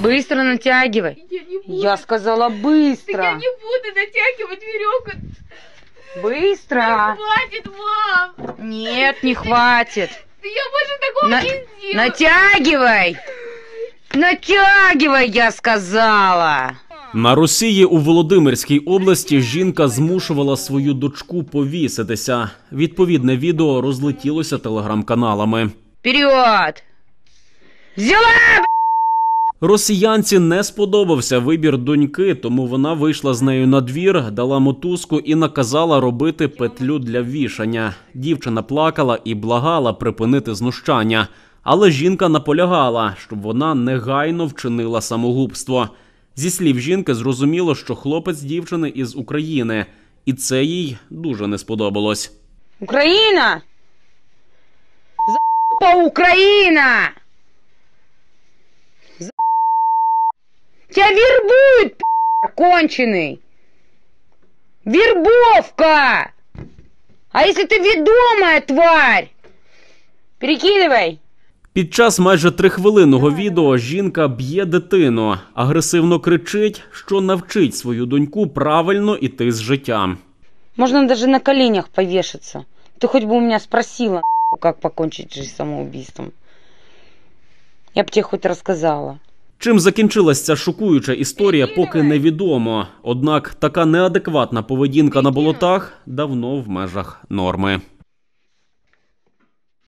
Быстро натягивай. Я, не буду. я сказала быстро. Так я не буду натягивать веревку. Быстро. Не хватит, вам. Нет, не хватит. я больше такого На... не сделаю. Натягивай. Натягивай, я сказала. На Росії у Володимирській області жінка змушувала свою дочку повіситися. Відповідне відео розлетілося телеграм-каналами. Вперед! Взяла! Росіянці не сподобався вибір доньки, тому вона вийшла з нею на двір, дала мотузку і наказала робити петлю для вішання. Дівчина плакала і благала припинити знущання. Але жінка наполягала, щоб вона негайно вчинила самогубство. Зі слів жінки, зрозуміло, що хлопець дівчини із України, і це їй дуже не сподобалось. Україна! За***а Україна! тебя вербуют, пи***, конченый! Вербовка! А если ты відомая тварь? Перекидывай. Під час майже трихвилинного відео жінка б'є дитину, агресивно кричить, що навчить свою доньку правильно іти з життям. Можно даже на коленях повешаться. Ты хоть бы у меня спросила, как покончить жизнь самоубийством. Я б тебе хоть рассказала. Чим закінчилася ця шокуюча історія, поки невідомо. Однак така неадекватна поведінка на болотах давно в межах норми.